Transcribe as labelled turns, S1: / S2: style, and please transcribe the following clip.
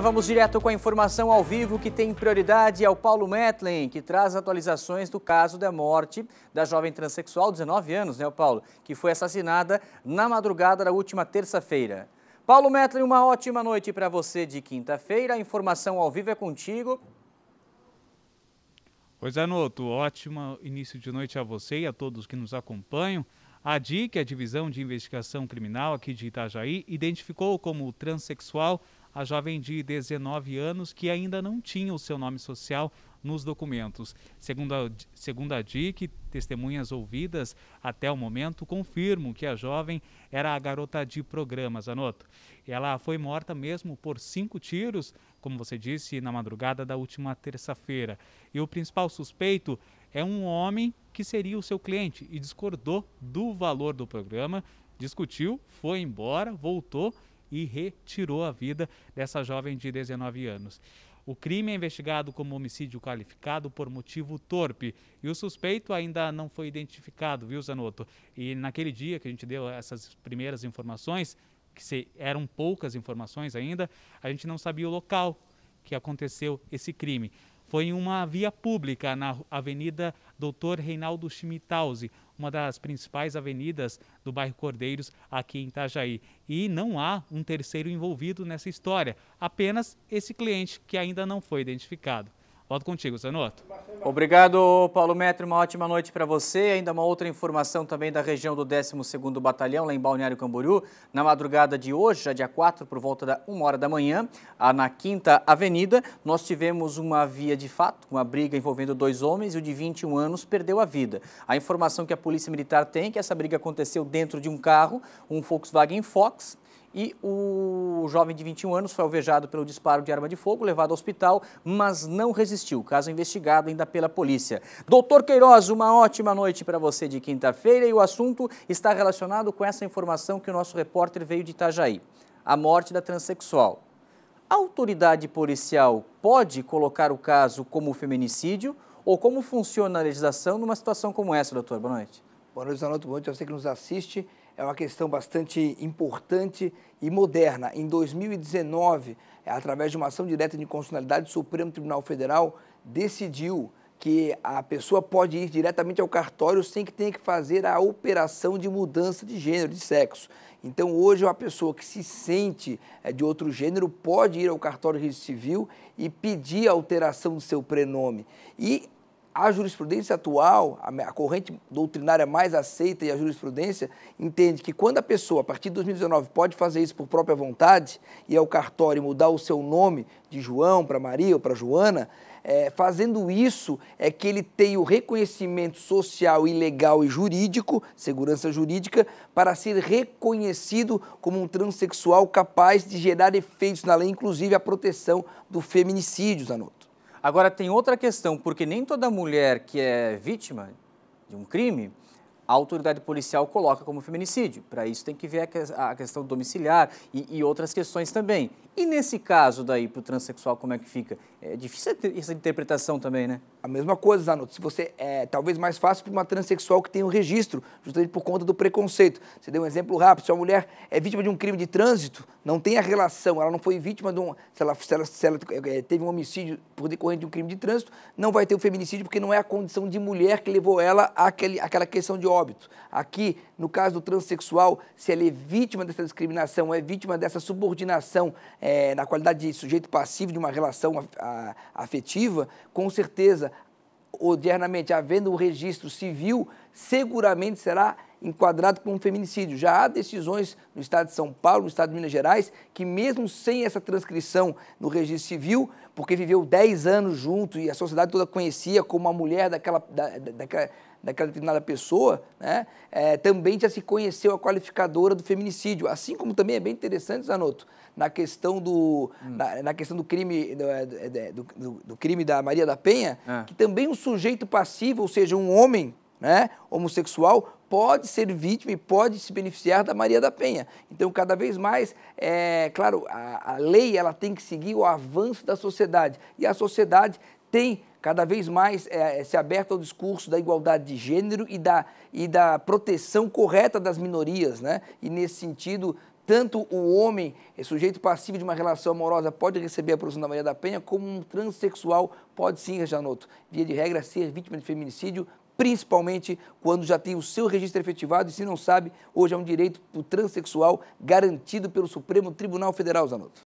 S1: Vamos direto com a informação ao vivo que tem prioridade ao é Paulo Metlin, que traz atualizações do caso da morte da jovem transexual, 19 anos, né, Paulo, que foi assassinada na madrugada da última terça-feira. Paulo Metlin, uma ótima noite para você de quinta-feira. A informação ao vivo é contigo.
S2: Pois é, Noto, ótimo início de noite a você e a todos que nos acompanham. A DIC, a Divisão de Investigação Criminal aqui de Itajaí, identificou como transexual a jovem de 19 anos que ainda não tinha o seu nome social nos documentos. Segundo a, segundo a DIC, testemunhas ouvidas até o momento confirmam que a jovem era a garota de programas, anoto. Ela foi morta mesmo por cinco tiros, como você disse, na madrugada da última terça-feira. E o principal suspeito é um homem que seria o seu cliente e discordou do valor do programa, discutiu, foi embora, voltou e retirou a vida dessa jovem de 19 anos. O crime é investigado como homicídio qualificado por motivo torpe. E o suspeito ainda não foi identificado, viu, Zanotto? E naquele dia que a gente deu essas primeiras informações, que eram poucas informações ainda, a gente não sabia o local que aconteceu esse crime. Foi em uma via pública na Avenida Doutor Reinaldo Schmitausi, uma das principais avenidas do bairro Cordeiros, aqui em Itajaí. E não há um terceiro envolvido nessa história, apenas
S1: esse cliente que ainda não foi identificado. Volto contigo, Zanotto. Obrigado, Paulo Metro. Uma ótima noite para você. Ainda uma outra informação também da região do 12º Batalhão, lá em Balneário Camboriú. Na madrugada de hoje, já dia 4, por volta da 1 hora da manhã, na 5 Avenida, nós tivemos uma via de fato, uma briga envolvendo dois homens e o de 21 anos perdeu a vida. A informação que a Polícia Militar tem é que essa briga aconteceu dentro de um carro, um Volkswagen Fox, e o jovem de 21 anos foi alvejado pelo disparo de arma de fogo, levado ao hospital, mas não resistiu. Caso investigado ainda pela polícia. Doutor Queiroz, uma ótima noite para você de quinta-feira e o assunto está relacionado com essa informação que o nosso repórter veio de Itajaí. A morte da transexual. A autoridade policial pode colocar o caso como feminicídio ou como funciona a legislação numa situação como essa, doutor? Boa noite. Boa noite, Zanotto. Boa noite a você que nos assiste é uma
S3: questão bastante importante e moderna. Em 2019, é, através de uma ação direta de inconstitucionalidade, o Supremo Tribunal Federal decidiu que a pessoa pode ir diretamente ao cartório sem que tenha que fazer a operação de mudança de gênero, de sexo. Então, hoje, uma pessoa que se sente é, de outro gênero pode ir ao cartório de civil e pedir a alteração do seu prenome. E a jurisprudência atual, a corrente doutrinária mais aceita e a jurisprudência entende que quando a pessoa, a partir de 2019, pode fazer isso por própria vontade e ao é cartório mudar o seu nome de João para Maria ou para Joana, é, fazendo isso é que ele tem o reconhecimento social e legal e jurídico, segurança jurídica, para ser reconhecido como um transexual capaz de gerar efeitos na lei, inclusive a
S1: proteção do feminicídio, Zanotto. Agora, tem outra questão, porque nem toda mulher que é vítima de um crime, a autoridade policial coloca como feminicídio. Para isso tem que ver a questão domiciliar e, e outras questões também. E nesse caso daí, para o transexual, como é que fica? É difícil essa interpretação também, né? A mesma coisa, Zanotto. Se você
S3: é talvez mais fácil para uma transexual que tem um registro, justamente por conta do preconceito. Você deu um exemplo rápido. Se uma mulher é vítima de um crime de trânsito, não tem a relação, ela não foi vítima de um. Se ela, se ela, se ela é, teve um homicídio por decorrente de um crime de trânsito, não vai ter o feminicídio, porque não é a condição de mulher que levou ela àquele, àquela questão de óbito. Aqui, no caso do transexual, se ele é vítima dessa discriminação, é vítima dessa subordinação é, na qualidade de sujeito passivo de uma relação a, a, afetiva, com certeza, odiernamente, havendo o um registro civil, seguramente será enquadrado como um feminicídio. Já há decisões no estado de São Paulo, no estado de Minas Gerais, que mesmo sem essa transcrição no registro civil, porque viveu 10 anos junto e a sociedade toda conhecia como a mulher daquela, da, daquela, daquela determinada pessoa, né? É, também já se conheceu a qualificadora do feminicídio. Assim como também é bem interessante, Zanotto, na questão do, hum. na, na, questão do crime do, é, é, do, do, crime da Maria da Penha, é. que também um sujeito passivo, ou seja, um homem né, homossexual, pode ser vítima e pode se beneficiar da Maria da Penha. Então, cada vez mais, é, claro, a, a lei ela tem que seguir o avanço da sociedade e a sociedade tem cada vez mais é, eh, se aberto ao discurso da igualdade de gênero e da, e da proteção correta das minorias, né? E nesse sentido, tanto o homem, eh, sujeito passivo de uma relação amorosa, pode receber a produção da Maria da Penha, como um transexual pode sim, Janoto, via de regra, ser vítima de feminicídio, principalmente quando já tem o seu registro efetivado e se não sabe, hoje é um direito do transexual garantido pelo Supremo Tribunal Federal, Zanotto.